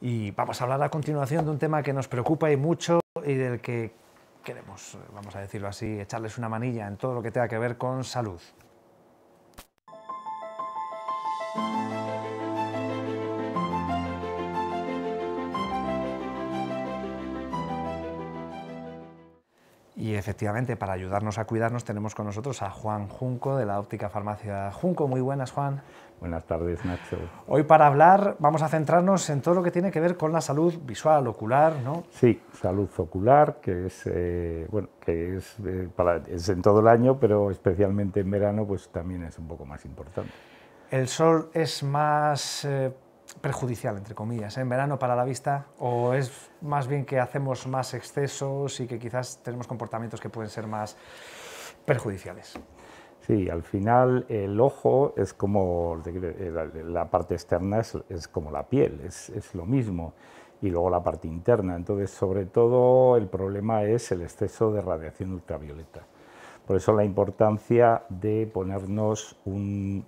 Y vamos a hablar a continuación de un tema que nos preocupa y mucho y del que queremos, eh, vamos a decirlo así, echarles una manilla en todo lo que tenga que ver con salud. Y efectivamente, para ayudarnos a cuidarnos, tenemos con nosotros a Juan Junco de la Óptica Farmacia Junco. Muy buenas, Juan. Buenas tardes, Nacho. Hoy para hablar vamos a centrarnos en todo lo que tiene que ver con la salud visual, ocular, ¿no? Sí, salud ocular, que es, eh, bueno, que eh, es, en todo el año, pero especialmente en verano, pues también es un poco más importante. El sol es más... Eh, perjudicial, entre comillas, ¿eh? en verano para la vista, o es más bien que hacemos más excesos y que quizás tenemos comportamientos que pueden ser más perjudiciales. Sí, al final el ojo es como, la parte externa es, como la piel, es, lo mismo, y luego la parte interna. Entonces, sobre todo, el problema es el exceso de radiación ultravioleta. Por eso la importancia de ponernos un,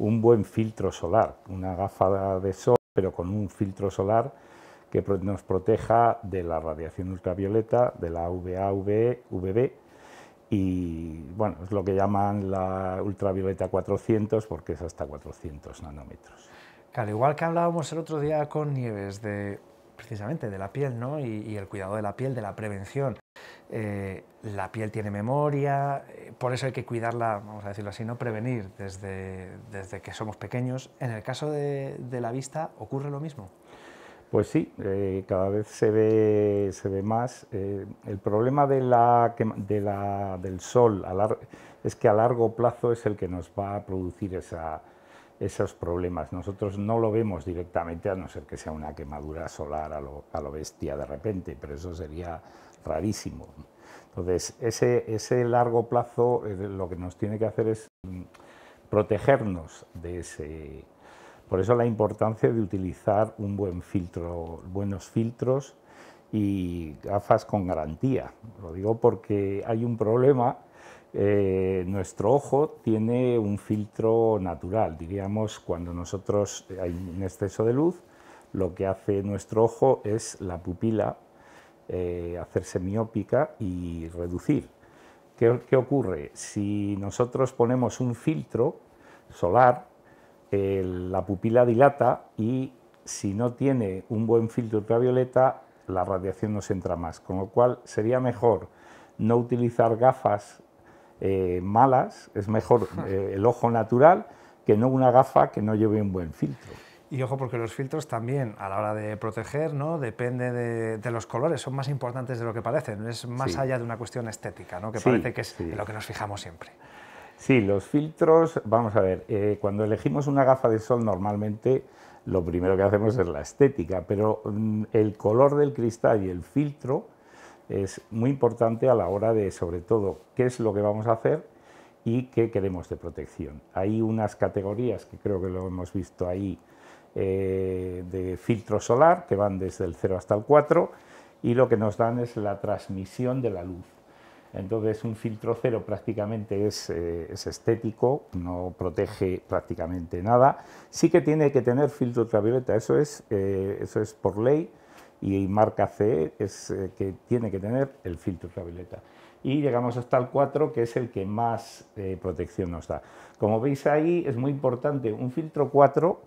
un buen filtro solar, una gafa de sol, pero con un filtro solar que nos proteja de la radiación ultravioleta, de la UVA, UVB, e, y bueno, es lo que llaman la ultravioleta 400 porque es hasta 400 nanómetros. Claro, igual que hablábamos el otro día con Nieves de precisamente de la piel ¿no? y el cuidado de la piel, de la prevención. Eh, la piel tiene memoria, eh, por eso hay que cuidarla, vamos a decirlo así, no prevenir desde, desde que somos pequeños. En el caso de, la vista, ¿ocurre lo mismo? Pues sí, eh, cada vez se ve, se ve más. el problema de la, del sol es que a largo plazo es el que nos va a producir esa, esos problemas. Nosotros no lo vemos directamente, a no ser que sea una quemadura solar a lo, bestia de repente, pero eso sería rarísimo. Entonces, ese, ese largo plazo eh, lo que nos tiene que hacer es mm, protegernos de ese... Por eso la importancia de utilizar un buen filtro, buenos filtros y gafas con garantía. Lo digo porque hay un problema eh, nuestro ojo tiene un filtro natural, diríamos, cuando nosotros hay un exceso de luz, lo que hace nuestro ojo es la pupila eh, hacerse miópica y reducir. ¿Qué, ocurre? Si nosotros ponemos un filtro solar, eh, la pupila dilata y si no tiene un buen filtro ultravioleta, la radiación nos entra más, con lo cual sería mejor no utilizar gafas eh, malas, es mejor eh, el ojo natural que no una gafa que no lleve un buen filtro. Y ojo, porque los filtros también, a la hora de proteger, ¿no? depende de, los colores, son más importantes de lo que parecen, es más allá de una cuestión estética, ¿no? que parece que es lo que nos fijamos siempre. Sí, los filtros, vamos a ver, eh, cuando elegimos una gafa de sol normalmente lo primero que hacemos es la estética, pero mm, el color del cristal y el filtro es muy importante a la hora de, sobre todo, qué es lo que vamos a hacer y qué queremos de protección. Hay unas categorías que creo que lo hemos visto ahí eh, de filtro solar, que van desde el 0 hasta el 4, y lo que nos dan es la transmisión de la luz. Entonces un filtro cero prácticamente es, eh, es, estético, no protege prácticamente nada. Sí que tiene que tener filtro ultravioleta, eso es, eh, eso es por ley y marca C es eh, que tiene que tener el filtro ultravioleta. Y llegamos hasta el 4, que es el que más eh, protección nos da. Como veis ahí, es muy importante, un filtro 4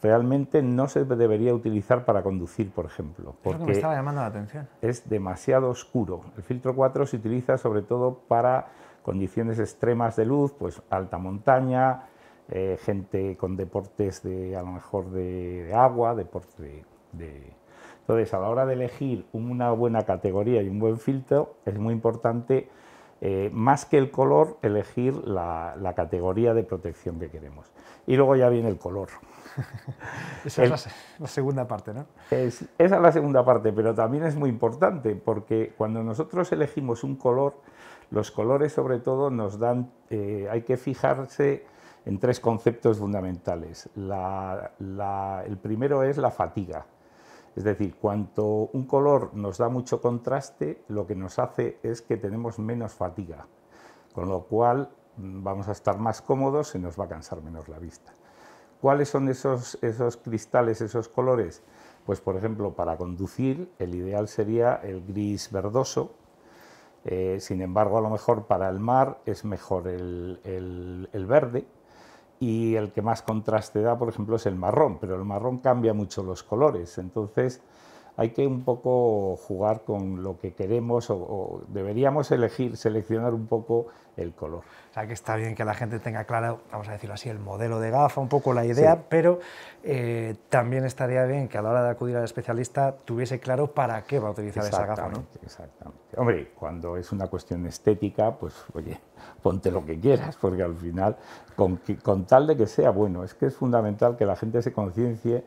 realmente no se debería utilizar para conducir, por ejemplo. Porque me estaba llamando la atención. Es demasiado oscuro. El filtro 4 se utiliza sobre todo para condiciones extremas de luz, pues alta montaña, eh, gente con deportes de a lo mejor de, agua, deporte de entonces, a la hora de elegir una buena categoría y un buen filtro, es muy importante, eh, más que el color, elegir la, categoría de protección que queremos. Y luego ya viene el color. esa es la, segunda parte, ¿no? Es, esa es la segunda parte, pero también es muy importante porque cuando nosotros elegimos un color, los colores sobre todo nos dan, eh, hay que fijarse en tres conceptos fundamentales. el primero es la fatiga. Es decir, cuanto un color nos da mucho contraste, lo que nos hace es que tenemos menos fatiga, con lo cual mm, vamos a estar más cómodos y nos va a cansar menos la vista. ¿Cuáles son esos, esos cristales, esos colores? Pues por ejemplo, para conducir el ideal sería el gris verdoso, eh, sin embargo a lo mejor para el mar es mejor el verde, y el que más contraste da, por ejemplo, es el marrón, pero el marrón cambia mucho los colores, entonces hay que un poco jugar con lo que queremos o, deberíamos elegir, seleccionar un poco el color. O sea, que está bien que la gente tenga claro, vamos a decirlo así, el modelo de gafa, un poco la idea, pero eh, también estaría bien que a la hora de acudir al especialista tuviese claro para qué va a utilizar esa gafa, ¿no? Exactamente. Hombre, cuando es una cuestión estética, pues oye, ponte lo que quieras, porque al final, con tal de que sea bueno, es que es fundamental que la gente se conciencie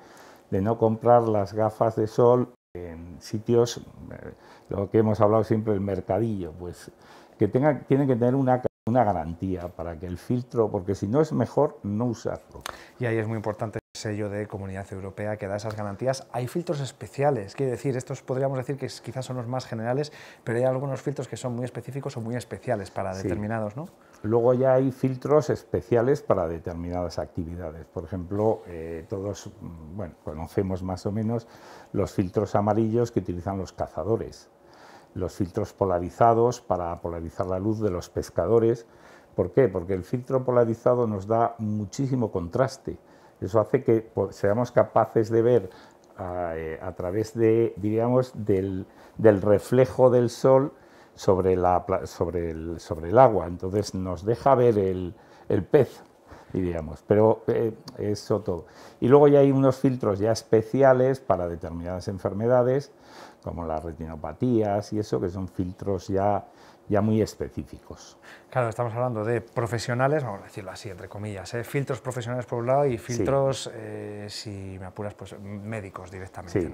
de no comprar las gafas de sol en sitios, eh, lo que hemos hablado siempre, el mercadillo, pues que tenga, tienen que tener una, garantía para que el filtro, porque si no es mejor no usarlo. Y ahí es muy importante el sello de Comunidad Europea que da esas garantías. Hay filtros especiales, quiero decir, estos podríamos decir que quizás son los más generales, pero hay algunos filtros que son muy específicos o muy especiales para determinados, ¿no? Luego ya hay filtros especiales para determinadas actividades. Por ejemplo, eh, todos mm, conocemos más o menos los filtros amarillos que utilizan los cazadores, los filtros polarizados para polarizar la luz de los pescadores. ¿Por qué? Porque el filtro polarizado nos da muchísimo contraste. Eso hace que pues, seamos capaces de ver ah, eh, a, través de, diríamos, del reflejo del sol sobre, la, sobre, el, sobre el agua. Entonces nos deja ver el, el pez, diríamos, pero eh, eso todo. Y luego ya hay unos filtros ya especiales para determinadas enfermedades, como las retinopatías y eso, que son filtros ya ya muy específicos. Claro, estamos hablando de profesionales, vamos a decirlo así, entre comillas, ¿eh? filtros profesionales por un lado y filtros, eh, si me apuras, pues médicos directamente, sí, Sí,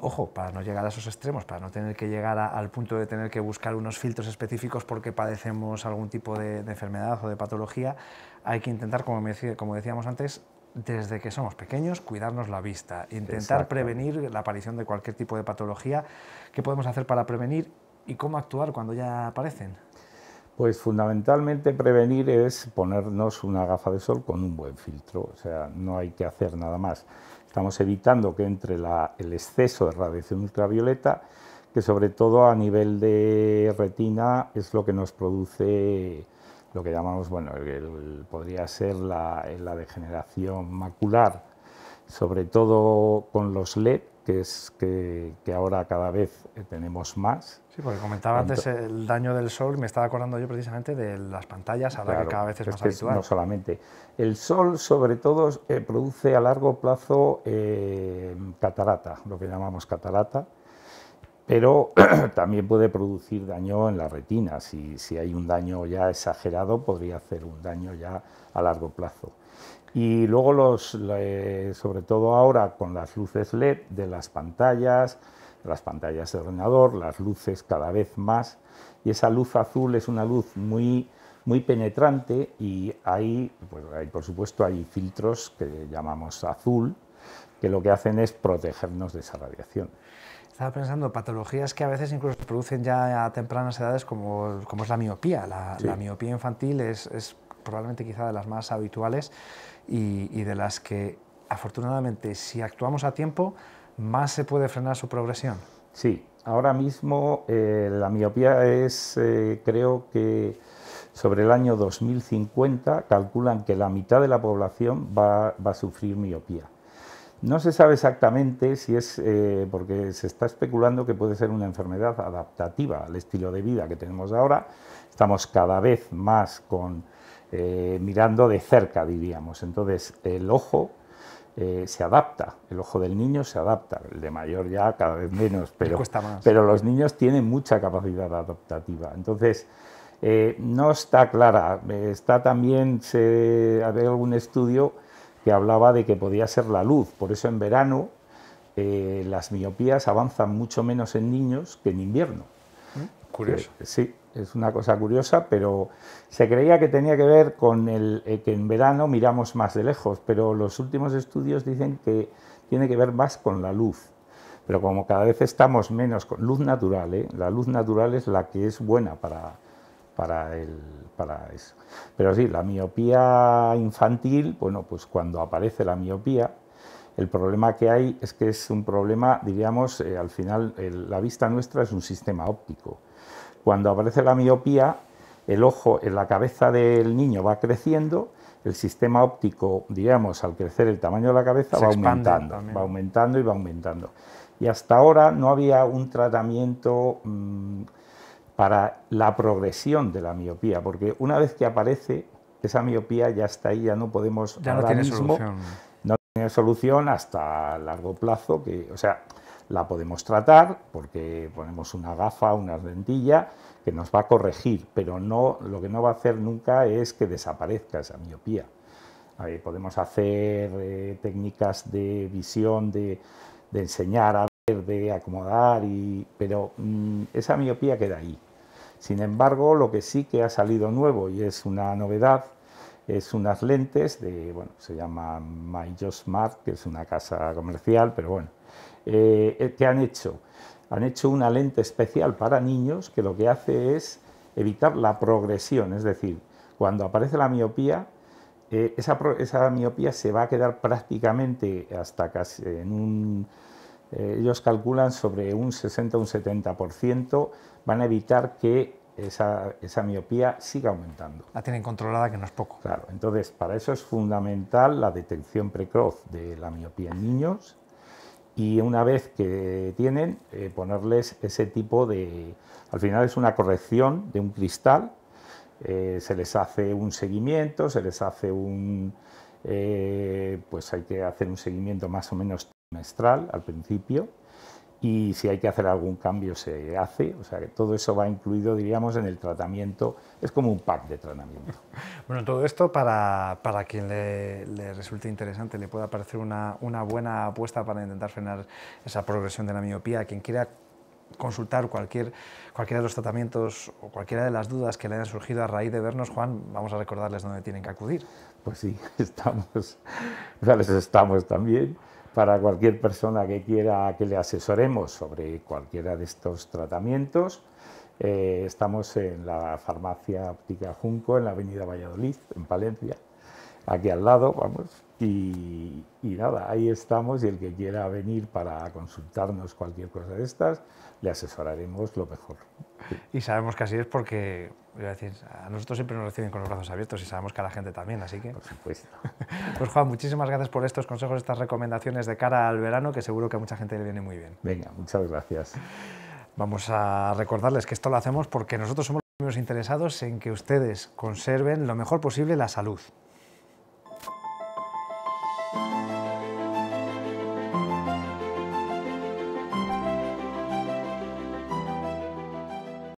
ojo, para no llegar a esos extremos, para no tener que llegar al punto de tener que buscar unos filtros específicos porque padecemos algún tipo de, enfermedad o de patología, hay que intentar, como, decíamos antes, desde que somos pequeños, cuidarnos la vista, intentar prevenir la aparición de cualquier tipo de patología. ¿Qué podemos hacer para prevenir y cómo actuar cuando ya aparecen? Pues fundamentalmente prevenir es ponernos una gafa de sol con un buen filtro, o sea, no hay que hacer nada más. Estamos evitando que entre el exceso de radiación ultravioleta, que sobre todo a nivel de retina es lo que nos produce lo que llamamos, bueno, podría ser la, la degeneración macular, sobre todo con los LED, que es que, ahora cada vez eh, tenemos más. Sí, porque comentaba antes el daño del sol, me estaba acordando yo precisamente de las pantallas, ahora que cada vez es, más habitual. No solamente. El sol, sobre todo, eh, produce a largo plazo eh, catarata, lo que llamamos catarata, pero también puede producir daño en la retina. Si, hay un daño ya exagerado, podría hacer un daño ya a largo plazo. Y luego, los, sobre todo ahora con las luces LED de las pantallas, las pantallas de ordenador, las luces cada vez más, y esa luz azul es una luz muy, muy penetrante y hay, pues, por supuesto, hay filtros que llamamos azul, que lo que hacen es protegernos de esa radiación. Estaba pensando, patologías que a veces incluso se producen ya a tempranas edades, como, es la miopía. La, miopía infantil es, probablemente quizá de las más habituales y, de las que, afortunadamente, si actuamos a tiempo, más se puede frenar su progresión. Sí, ahora mismo eh, la miopía es, eh, creo que sobre el año 2050 calculan que la mitad de la población va a sufrir miopía. No se sabe exactamente si es, eh, porque se está especulando que puede ser una enfermedad adaptativa al estilo de vida que tenemos ahora. Estamos cada vez más con, eh, mirando de cerca, diríamos. Entonces, el ojo eh, se adapta, el ojo del niño se adapta, el de mayor ya cada vez menos, pero, pero los niños tienen mucha capacidad adaptativa. Entonces, no está clara. está también, se, hay algún estudio que hablaba de que podía ser la luz. Por eso en verano eh, las miopías avanzan mucho menos en niños que en invierno. Mm, curioso. Eh, sí, es una cosa curiosa, pero se creía que tenía que ver con el, eh, que en verano miramos más de lejos, pero los últimos estudios dicen que tiene que ver más con la luz. Pero como cada vez estamos menos con luz natural, la luz natural es la que es buena para, para, el, para eso. Pero sí, la miopía infantil, bueno, pues cuando aparece la miopía, el problema que hay es que es un problema, diríamos, eh, al final la vista nuestra es un sistema óptico. Cuando aparece la miopía, el ojo en la cabeza del niño va creciendo, el sistema óptico, diríamos al crecer el tamaño de la cabeza va aumentando, va aumentando y va aumentando. Y hasta ahora no había un tratamiento... Mm, para la progresión de la miopía, porque una vez que aparece esa miopía ya está ahí, ya no podemos ya no tiene solución. no tiene solución hasta largo plazo, que, o sea, la podemos tratar porque ponemos una gafa, una ardentilla, que nos va a corregir, pero no lo que no va a hacer nunca es que desaparezca esa miopía. podemos hacer eh, técnicas de visión, de, enseñar a ver, de acomodar, y, pero mm, esa miopía queda ahí. Sin embargo, lo que sí que ha salido nuevo y es una novedad es unas lentes de, bueno, se llama My que es una casa comercial, pero bueno, que eh, eh, ¿qué han hecho? Han hecho una lente especial para niños que lo que hace es evitar la progresión, es decir, cuando aparece la miopía, eh, esa, esa, miopía se va a quedar prácticamente hasta casi en un... ellos calculan sobre un 60 un 70%, van a evitar que esa, miopía siga aumentando. La tienen controlada, que no es poco. Claro, entonces para eso es fundamental la detección precoz de la miopía en niños y una vez que tienen, eh, ponerles ese tipo de... Al final es una corrección de un cristal, eh, se les hace un seguimiento, se les hace un... Eh, pues hay que hacer un seguimiento más o menos trimestral al principio y si hay que hacer algún cambio se hace, o sea que todo eso va incluido, diríamos, en el tratamiento, es como un pack de tratamiento. Bueno, todo esto para, para quien le, resulte interesante, le pueda parecer una, una buena apuesta para intentar frenar esa progresión de la miopía, quien quiera consultar cualquier, cualquiera de los tratamientos o cualquiera de las dudas que le hayan surgido a raíz de vernos, Juan, vamos a recordarles dónde tienen que acudir. Pues sí, estamos, les estamos también para cualquier persona que quiera que le asesoremos sobre cualquiera de estos tratamientos. Eh, estamos en la farmacia óptica Junco, en la avenida Valladolid, en Palencia aquí al lado, vamos. Y, nada, ahí estamos y el que quiera venir para consultarnos cualquier cosa de estas, le asesoraremos lo mejor. Y sabemos que así es porque, a decir, a nosotros siempre nos reciben con los brazos abiertos y sabemos que a la gente también, así que... Por supuesto. pues Juan, muchísimas gracias por estos consejos, estas recomendaciones de cara al verano, que seguro que a mucha gente le viene muy bien. Venga, muchas gracias. Vamos a recordarles que esto lo hacemos porque nosotros somos los primeros interesados en que ustedes conserven lo mejor posible la salud.